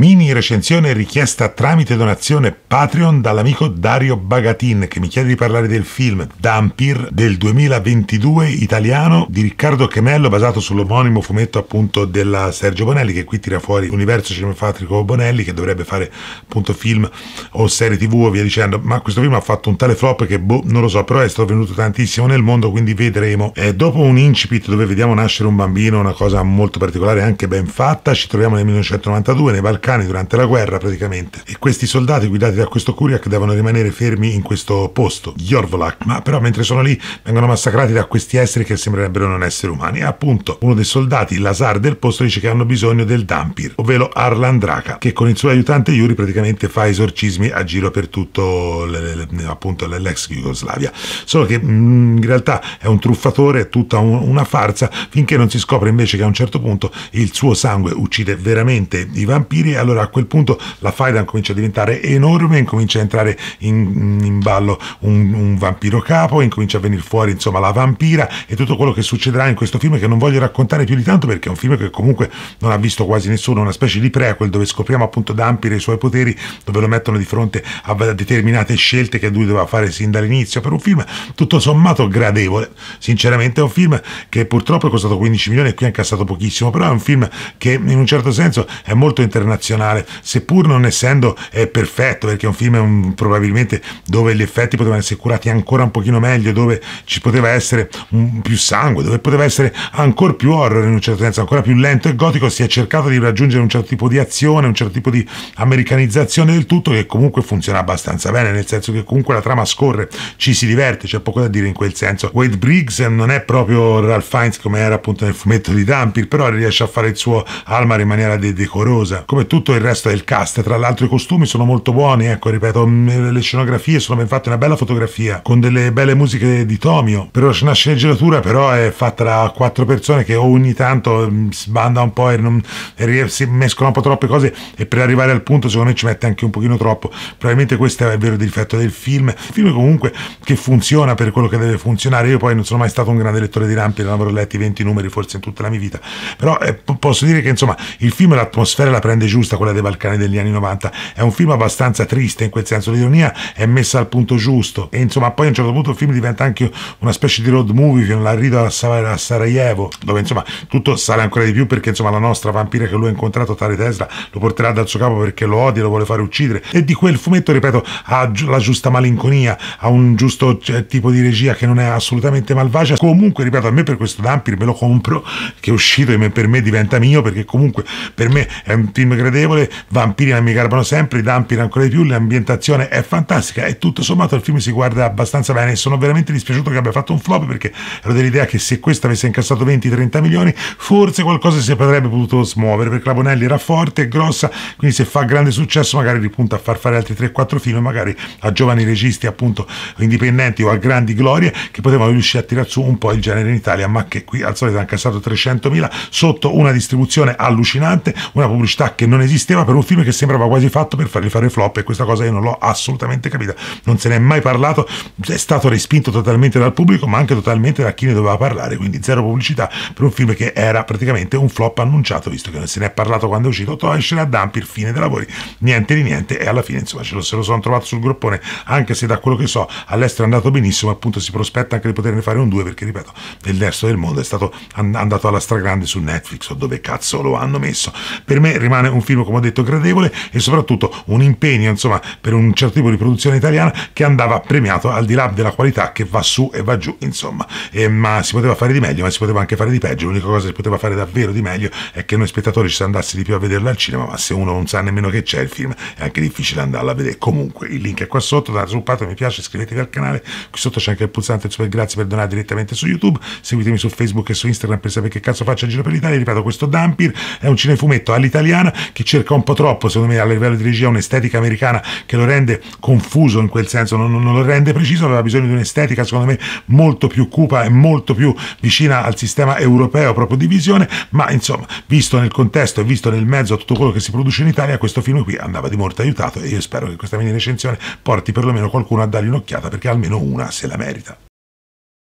Mini recensione richiesta tramite donazione Patreon dall'amico Dario Bagatin che mi chiede di parlare del film Dampir del 2022 italiano di Riccardo Chemello basato sull'omonimo fumetto appunto della Sergio Bonelli che qui tira fuori l'universo cinematografico Bonelli che dovrebbe fare appunto film o serie tv o via dicendo ma questo film ha fatto un tale flop che boh non lo so però è stato venuto tantissimo nel mondo quindi vedremo e dopo un incipit dove vediamo nascere un bambino una cosa molto particolare anche ben fatta ci troviamo nel 1992 nei Balcani americani durante la guerra praticamente e questi soldati guidati da questo Kuriak devono rimanere fermi in questo posto, Jorvolak, ma però mentre sono lì vengono massacrati da questi esseri che sembrerebbero non essere umani e appunto uno dei soldati, Lazar del posto, dice che hanno bisogno del Dampir, ovvero Arlan Draka, che con il suo aiutante Yuri praticamente fa esorcismi a giro per tutto l- l- appunto l'ex Jugoslavia, solo che mh, mm, in realtà è un truffatore, è tutta un- una farsa finché non si scopre invece che a un certo punto il suo sangue uccide veramente i vampiri anni, allora a quel punto la faida comincia a diventare enorme, incomincia a entrare in, in ballo un, un, vampiro capo, incomincia a venire fuori insomma la vampira e tutto quello che succederà in questo film che non voglio raccontare più di tanto perché è un film che comunque non ha visto quasi nessuno, una specie di prequel dove scopriamo appunto Dampire e i suoi poteri, dove lo mettono di fronte a determinate scelte che lui doveva fare sin dall'inizio per un film tutto sommato gradevole. Sinceramente è un film che purtroppo è costato 15 milioni e qui ha incassato pochissimo, però è un film che in un certo senso è molto internazionale nazionale, seppur non essendo eh, perfetto, perché è un film un, probabilmente dove gli effetti potevano essere curati ancora un pochino meglio, dove ci poteva essere un, più sangue, dove poteva essere ancora più horror in un certo senso, ancora più lento e gotico, si è cercato di raggiungere un certo tipo di azione, un certo tipo di americanizzazione del tutto che comunque funziona abbastanza bene, nel senso che comunque la trama scorre, ci si diverte, c'è poco da dire in quel senso. Wade Briggs non è proprio Ralph Fiennes come era appunto nel fumetto di Dampir, però riesce a fare il suo Almar in maniera de- decorosa. Come tutto il resto del cast. Tra l'altro i costumi sono molto buoni, ecco, ripeto, mm, le scenografie sono ben fatte, una bella fotografia, con delle belle musiche di Tomio. Però c'è una sceneggiatura però è fatta da quattro persone che ogni tanto mm, sbanda un po' e, non, e si mescolano un po' troppe cose e per arrivare al punto secondo me ci mette anche un pochino troppo. Probabilmente questo è il vero difetto del film. Il film comunque che funziona per quello che deve funzionare. Io poi non sono mai stato un grande lettore di Rampi, non avrò letti 20 numeri forse in tutta la mia vita. Però eh, posso dire che insomma il film l'atmosfera la prende giù giusta, quella dei Balcani degli anni 90. È un film abbastanza triste in quel senso, l'ironia è messa al punto giusto e insomma poi a un certo punto il film diventa anche una specie di road movie fino all'arrivo a Sarajevo, dove insomma tutto sale ancora di più perché insomma la nostra vampira che lui ha incontrato, tale Tesla, lo porterà dal suo capo perché lo odia, lo vuole fare uccidere e di quel fumetto, ripeto, ha la giusta malinconia, ha un giusto cioè, tipo di regia che non è assolutamente malvagia. Comunque, ripeto, a me per questo Dampir me lo compro, che è uscito e per me diventa mio perché comunque per me è un film che vampiri Vampirina mi garbano sempre, i Dampir ancora di più, l'ambientazione è fantastica e tutto sommato il film si guarda abbastanza bene. Sono veramente dispiaciuto che abbia fatto un flop perché ero dell'idea che se questo avesse incassato 20-30 milioni forse qualcosa si sarebbe potuto smuovere perché la Bonelli era forte e grossa, quindi se fa grande successo magari ripunta a far fare altri 3-4 film magari a giovani registi appunto indipendenti o a grandi glorie che potevano riuscire a tirar su un po' il genere in Italia, ma che qui al solito ha incassato 300 mila sotto una distribuzione allucinante, una pubblicità che non non esisteva per un film che sembrava quasi fatto per fargli fare flop e questa cosa io non l'ho assolutamente capita, non se ne è mai parlato, è stato respinto totalmente dal pubblico ma anche totalmente da chi ne doveva parlare, quindi zero pubblicità per un film che era praticamente un flop annunciato visto che non se ne è parlato quando è uscito, to esce da Dampir, fine dei lavori, niente di niente e alla fine insomma ce lo, se lo sono trovato sul gruppone anche se da quello che so all'estero è andato benissimo appunto si prospetta anche di poterne fare un due perché ripeto nel resto del mondo è stato andato alla stragrande su Netflix o dove cazzo lo hanno messo per me rimane un film film, come ho detto, gradevole e soprattutto un impegno, insomma, per un certo tipo di produzione italiana che andava premiato al di là della qualità che va su e va giù, insomma. E, ma si poteva fare di meglio, ma si poteva anche fare di peggio. L'unica cosa che si poteva fare davvero di meglio è che noi spettatori ci si andasse di più a vederla al cinema, ma se uno non sa nemmeno che c'è il film, è anche difficile andarla a vedere. Comunque, il link è qua sotto, date sul mi piace, iscrivetevi al canale, qui sotto c'è anche il pulsante super grazie per donare direttamente su YouTube, seguitemi su Facebook e su Instagram per sapere che cazzo faccio in giro per l'Italia, ripeto questo Dampir è un cinefumetto all'italiana che che cerca un po' troppo, secondo me, a livello di regia un'estetica americana che lo rende confuso in quel senso, non, non lo rende preciso, aveva bisogno di un'estetica, secondo me, molto più cupa e molto più vicina al sistema europeo proprio di visione, ma insomma, visto nel contesto e visto nel mezzo a tutto quello che si produce in Italia, questo film qui andava di morte aiutato e io spero che questa mia recensione porti perlomeno qualcuno a dargli un'occhiata perché almeno una se la merita.